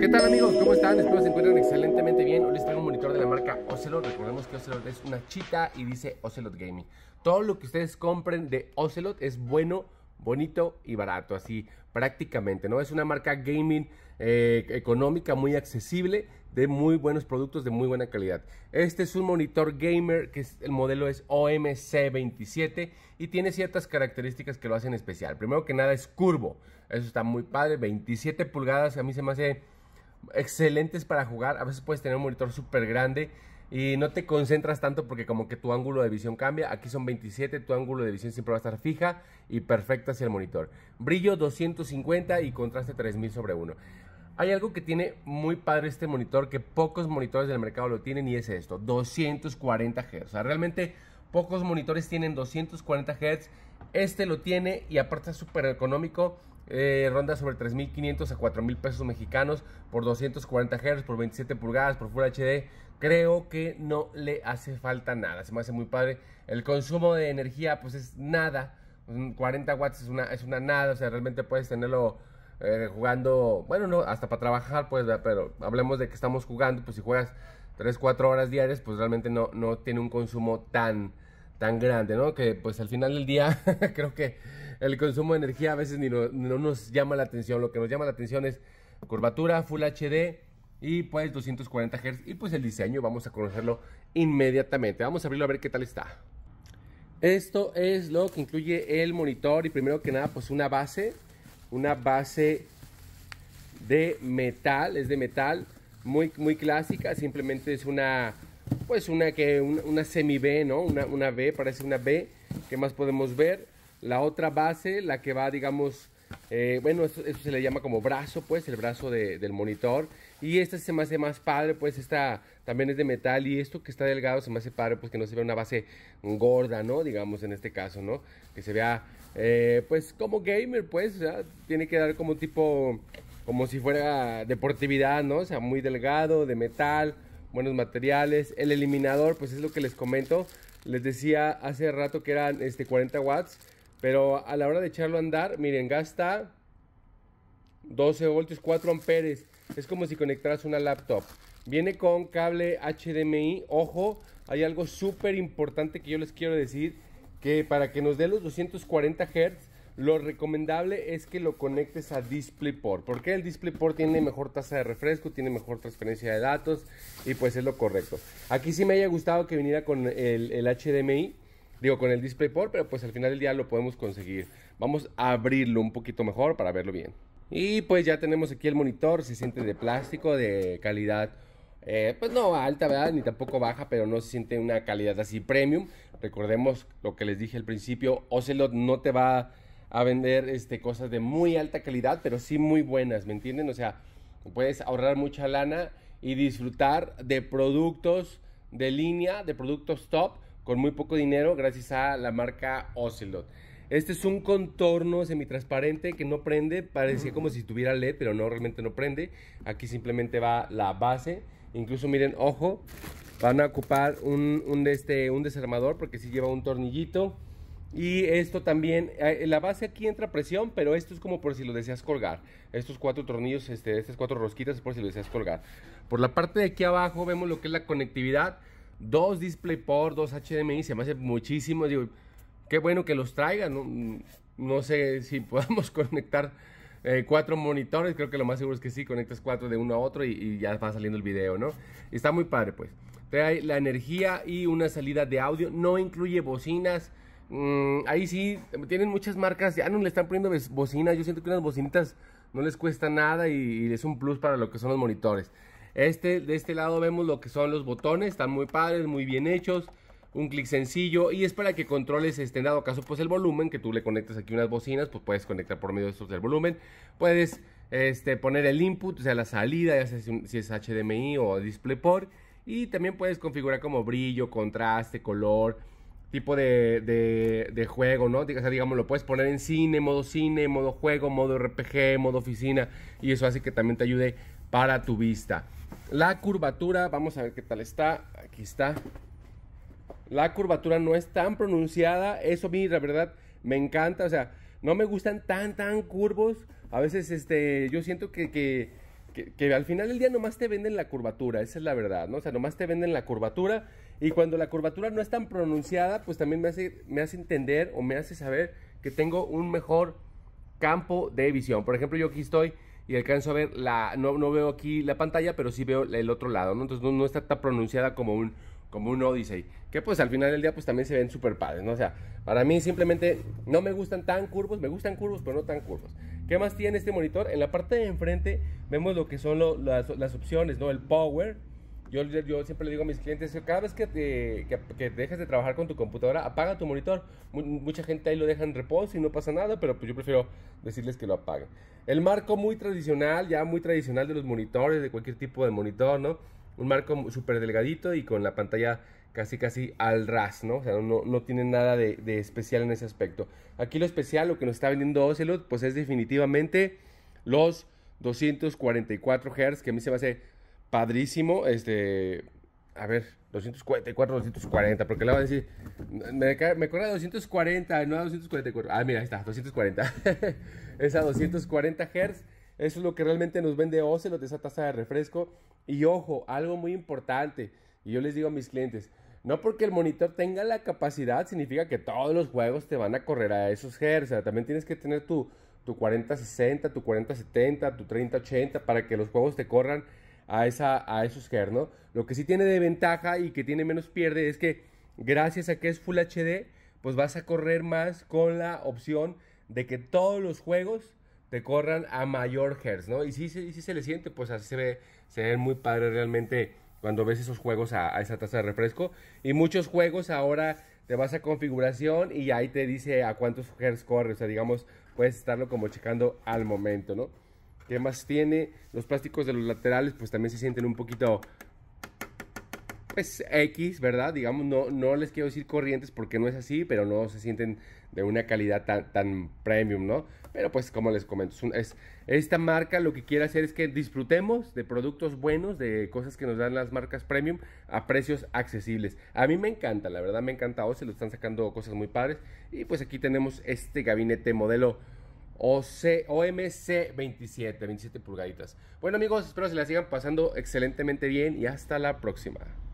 ¿Qué tal amigos? ¿Cómo están? Espero se encuentren excelentemente bien. Hoy les traigo un monitor de la marca Ocelot. Recordemos que Ocelot es una chita y dice Ocelot Gaming. Todo lo que ustedes compren de Ocelot es bueno bonito y barato, así prácticamente, ¿no? Es una marca gaming eh, económica muy accesible, de muy buenos productos, de muy buena calidad. Este es un monitor gamer, que el modelo es OMC27 y tiene ciertas características que lo hacen especial. Primero que nada es curvo, eso está muy padre, 27 pulgadas, a mí se me hace excelentes para jugar, a veces puedes tener un monitor súper grande y no te concentras tanto porque como que tu ángulo de visión cambia. Aquí son 27, tu ángulo de visión siempre va a estar fija y perfecta hacia el monitor. Brillo 250 y contraste 3000 sobre 1. Hay algo que tiene muy padre este monitor que pocos monitores del mercado lo tienen y es esto, 240 Hz. O sea, realmente Pocos monitores tienen 240 Hz. Este lo tiene y aparte es súper económico. Eh, ronda sobre 3.500 a 4.000 pesos mexicanos por 240 Hz, por 27 pulgadas, por Full HD. Creo que no le hace falta nada. Se me hace muy padre. El consumo de energía pues es nada. 40 watts es una, es una nada. O sea, realmente puedes tenerlo eh, jugando. Bueno, no, hasta para trabajar pues, pero hablemos de que estamos jugando. Pues si juegas 3, 4 horas diarias, pues realmente no, no tiene un consumo tan tan grande, ¿no? Que pues al final del día creo que el consumo de energía a veces ni no, nos llama la atención. Lo que nos llama la atención es curvatura, Full HD y pues 240 Hz y pues el diseño vamos a conocerlo inmediatamente. Vamos a abrirlo a ver qué tal está. Esto es lo que incluye el monitor y primero que nada pues una base, una base de metal, es de metal muy, muy clásica, simplemente es una pues una que una, semi B, ¿no? Una, una, B, parece una B, qué más podemos ver. La otra base, la que va, digamos, eh, bueno, eso, se le llama como brazo, pues, el brazo del monitor. Y esta se me hace más padre, pues, esta también es de metal. Y esto que está delgado se me hace padre, pues, que no se ve una base gorda, ¿no? Digamos, en este caso, ¿no? Que se vea, eh, pues, como gamer, pues, tiene que dar como tipo, como si fuera deportividad, ¿no? O sea, muy delgado, de metal buenos materiales. El eliminador, pues es lo que les comento. Les decía hace rato que eran este, 40 watts, pero a la hora de echarlo a andar, miren, gasta 12 voltios, 4 amperes. Es como si conectaras una laptop. Viene con cable HDMI. Ojo, hay algo súper importante que yo les quiero decir, que para que nos dé los 240 Hz, lo recomendable es que lo conectes a DisplayPort, porque el DisplayPort tiene mejor tasa de refresco, tiene mejor transferencia de datos y pues es lo correcto. Aquí sí me haya gustado que viniera con el, HDMI, digo con el DisplayPort, pero pues al final del día lo podemos conseguir. Vamos a abrirlo un poquito mejor para verlo bien. Y pues ya tenemos aquí el monitor, se siente de plástico, de calidad eh, pues no alta, ¿verdad? Ni tampoco baja, pero no se siente una calidad así premium. Recordemos lo que les dije al principio, Ocelot no te va a vender este, cosas de muy alta calidad, pero sí muy buenas, ¿me entienden? O sea, puedes ahorrar mucha lana y disfrutar de productos de línea, de productos top, con muy poco dinero, gracias a la marca Ocelot. Este es un contorno semitransparente que no prende, parecía como si tuviera LED, pero no, realmente no prende. Aquí simplemente va la base. Incluso miren, ojo, van a ocupar un, este, un desarmador porque sí lleva un tornillito. Y esto también, eh, la base aquí entra presión, pero esto es como por si lo deseas colgar. Estos cuatro tornillos, este, estas cuatro rosquitas es por si lo deseas colgar. Por la parte de aquí abajo vemos lo que es la conectividad. Dos DisplayPort, dos HDMI, se me hace muchísimo. Digo, qué bueno que los traigan. No, sé si podamos conectar eh, cuatro monitores. Creo que lo más seguro es que sí, conectas cuatro de uno a otro y, ya va saliendo el video, ¿no? Está muy padre, pues. Trae la energía y una salida de audio. No incluye bocinas. Mm, ahí sí, tienen muchas marcas, ya no le están poniendo bocinas, yo siento que unas bocinitas no les cuesta nada y, es un plus para lo que son los monitores. Este, de este lado vemos lo que son los botones, están muy padres, muy bien hechos, un clic sencillo y es para que controles, este, en dado caso, pues el volumen, que tú le conectas aquí unas bocinas, pues puedes conectar por medio de estos del volumen, puedes este, poner el input, o sea, la salida, ya sea si es HDMI o DisplayPort, y también puedes configurar como brillo, contraste, color, tipo de, juego, ¿no? O sea, digamos, lo puedes poner en cine, modo cine, modo juego, modo RPG, modo oficina, y eso hace que también te ayude para tu vista. La curvatura, vamos a ver qué tal está, aquí está. La curvatura no es tan pronunciada, eso a mí la verdad me encanta, o sea, no me gustan tan, tan curvos. A veces este, yo siento que que, al final del día nomás te venden la curvatura, esa es la verdad, ¿no? O sea, nomás te venden la curvatura y cuando la curvatura no es tan pronunciada, pues también me hace, me hace entender o me hace saber que tengo un mejor campo de visión. Por ejemplo, yo aquí estoy y alcanzo a ver la, no, veo aquí la pantalla, pero sí veo el otro lado, ¿no? Entonces no está tan pronunciada como un como un Odyssey, que pues al final del día pues también se ven súper padres, ¿no? O sea, para mí simplemente no me gustan tan curvos, me gustan curvos, pero no tan curvos. ¿Qué más tiene este monitor? En la parte de enfrente vemos lo que son las, opciones, ¿no? El power. Yo, yo, siempre le digo a mis clientes, cada vez que te, que dejes de trabajar con tu computadora, apaga tu monitor. Mucha gente ahí lo deja en reposo y no pasa nada, pero pues yo prefiero decirles que lo apaguen. El marco muy tradicional, ya muy tradicional de los monitores, de cualquier tipo de monitor, ¿no? un marco súper delgadito y con la pantalla casi casi al ras, ¿no? O sea, no, tiene nada de, especial en ese aspecto. Aquí lo especial, lo que nos está vendiendo Ocelot, pues es definitivamente los 244 Hz, que a mí se me hace padrísimo, este... A ver, 244, 240, porque le voy a decir, me, me acuerdo de 240, no a 244. Ah, mira, ahí está, 240. Esa 240 Hz eso es lo que realmente nos vende Ocelot, esa taza de refresco. Y ojo, algo muy importante, y yo les digo a mis clientes, no porque el monitor tenga la capacidad significa que todos los juegos te van a correr a esos hertz. O sea, también tienes que tener tu, tu 4060, tu 4070, tu 3080 para que los juegos te corran a, esa, a esos hertz, ¿no? Lo que sí tiene de ventaja y que tiene menos pierde es que gracias a que es Full HD, pues vas a correr más con la opción de que todos los juegos te corran a mayor hertz, ¿no? Y sí, se le siente, pues así se ve, se ve muy padre realmente cuando ves esos juegos a, a esa tasa de refresco. Y muchos juegos ahora te vas a configuración y ahí te dice a cuántos hertz corre, o sea, digamos, puedes estarlo como checando al momento, ¿no? ¿Qué más tiene? Los plásticos de los laterales pues también se sienten un poquito X, ¿verdad? Digamos, no, no les quiero decir corrientes porque no es así, pero no se sienten de una calidad tan, premium, ¿no? Pero pues como les comento, es, esta marca lo que quiere hacer es que disfrutemos de productos buenos, de cosas que nos dan las marcas premium a precios accesibles. A mí me encanta, la verdad me encanta se lo están sacando cosas muy padres. Y pues aquí tenemos este gabinete modelo OC, OMC 27, 27 pulgaditas. Bueno amigos, espero se la sigan pasando excelentemente bien y hasta la próxima.